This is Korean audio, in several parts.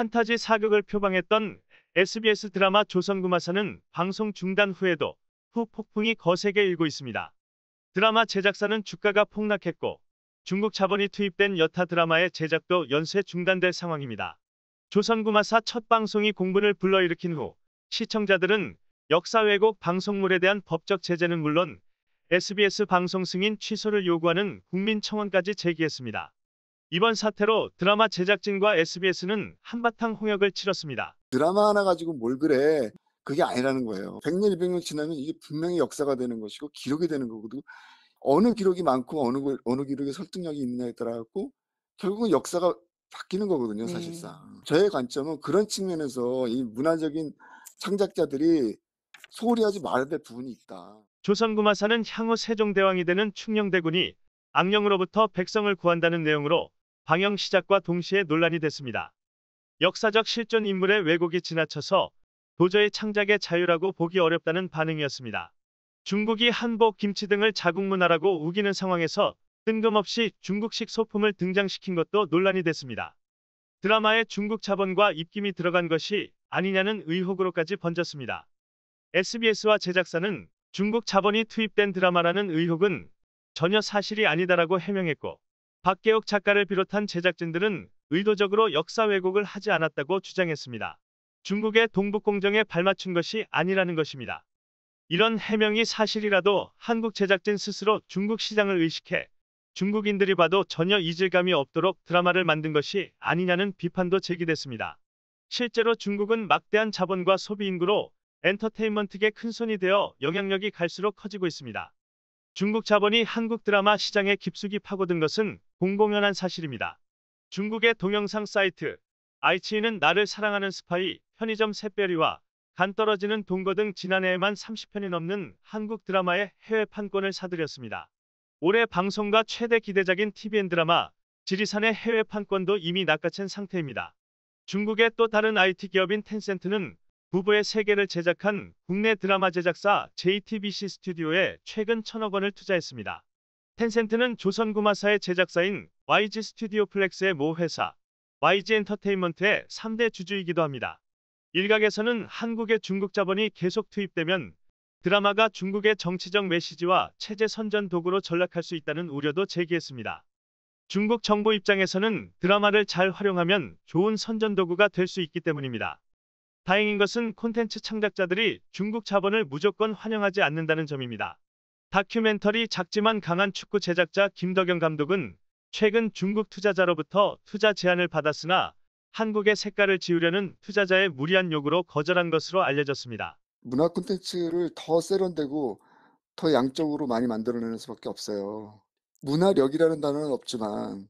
판타지 사극을 표방했던 SBS 드라마 조선구마사는 방송 중단 후에도 후 폭풍이 거세게 일고 있습니다. 드라마 제작사는 주가가 폭락했고 중국 자본이 투입된 여타 드라마의 제작도 연쇄 중단될 상황입니다. 조선구마사 첫 방송이 공분을 불러일으킨 후 시청자들은 역사 왜곡 방송물에 대한 법적 제재는 물론 SBS 방송 승인 취소를 요구하는 국민청원까지 제기했습니다. 이번 사태로 드라마 제작진과 SBS는 한바탕 홍역을 치렀습니다. 드라마 하나 가지고 뭘 그래. 그게 아니라는 거예요. 100년, 200년 지나면 이게 분명히 역사가 되는 것이고 기록이 되는 거거든요. 어느 기록이 많고 어느 어느 기록에 설득력이 있느냐에 따라갖고 결국은 역사가 바뀌는 거거든요, 네. 사실상. 네. 저의 관점은 그런 측면에서 이 문화적인 창작자들이 소홀히 하지 말아야 될 부분이 있다. 조선구마사는 향후 세종대왕이 되는 충녕대군이 악령으로부터 백성을 구한다는 내용으로 방영 시작과 동시에 논란이 됐습니다. 역사적 실존 인물의 왜곡이 지나쳐서 도저히 창작의 자유라고 보기 어렵다는 반응이었습니다. 중국이 한복, 김치 등을 자국 문화라고 우기는 상황에서 뜬금없이 중국식 소품을 등장시킨 것도 논란이 됐습니다. 드라마에 중국 자본과 입김이 들어간 것이 아니냐는 의혹으로까지 번졌습니다. SBS와 제작사는 중국 자본이 투입된 드라마라는 의혹은 전혀 사실이 아니다라고 해명했고 박계혁 작가를 비롯한 제작진들은 의도적으로 역사 왜곡을 하지 않았다고 주장했습니다. 중국의 동북공정에 발맞춘 것이 아니라는 것입니다. 이런 해명이 사실이라도 한국 제작진 스스로 중국 시장을 의식해 중국인들이 봐도 전혀 이질감이 없도록 드라마를 만든 것이 아니냐는 비판도 제기됐습니다. 실제로 중국은 막대한 자본과 소비 인구로 엔터테인먼트계 큰손이 되어 영향력이 갈수록 커지고 있습니다. 중국 자본이 한국 드라마 시장에 깊숙이 파고든 것은 공공연한 사실입니다. 중국의 동영상 사이트 아이치이는 나를 사랑하는 스파이, 편의점 새별이와간 떨어지는 동거 등 지난해에만 30편이 넘는 한국 드라마의 해외 판권을 사들였습니다. 올해 방송과 최대 기대작인 TVN 드라마 지리산의 해외 판권도 이미 낚아챈 상태입니다. 중국의 또 다른 IT 기업인 텐센트는 부부의 세계를 제작한 국내 드라마 제작사 JTBC 스튜디오에 최근 천억 원을 투자했습니다. 텐센트는 조선구마사의 제작사인 YG 스튜디오 플렉스의 모 회사 YG 엔터테인먼트의 3대 주주이기도 합니다. 일각에서는 한국의 중국 자본이 계속 투입되면 드라마가 중국의 정치적 메시지와 체제 선전 도구로 전락할 수 있다는 우려도 제기했습니다. 중국 정부 입장에서는 드라마를 잘 활용하면 좋은 선전 도구가 될 수 있기 때문입니다. 다행인 것은 콘텐츠 창작자들이 중국 자본을 무조건 환영하지 않는다는 점입니다. 다큐멘터리 작지만 강한 축구 제작자 김덕영 감독은 최근 중국 투자자로부터 투자 제안을 받았으나 한국의 색깔을 지우려는 투자자의 무리한 요구로 거절한 것으로 알려졌습니다. 문화 콘텐츠를 더 세련되고 더 양적으로 많이 만들어내는 수밖에 없어요. 문화력이라는 단어는 없지만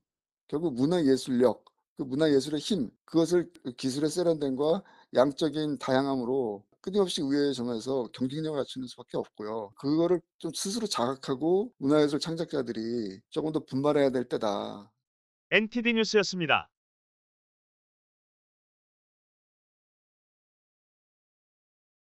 결국 문화예술력, 그 문화예술의 힘, 그것을 기술의 세련됨과 양적인 다양함으로 끊임없이 우회에 정해서 경쟁력을 갖추는 수밖에 없고요. 그거를 좀 스스로 자각하고 문화예술 창작자들이 조금 더 분발해야 될 때다. NTD 뉴스였습니다.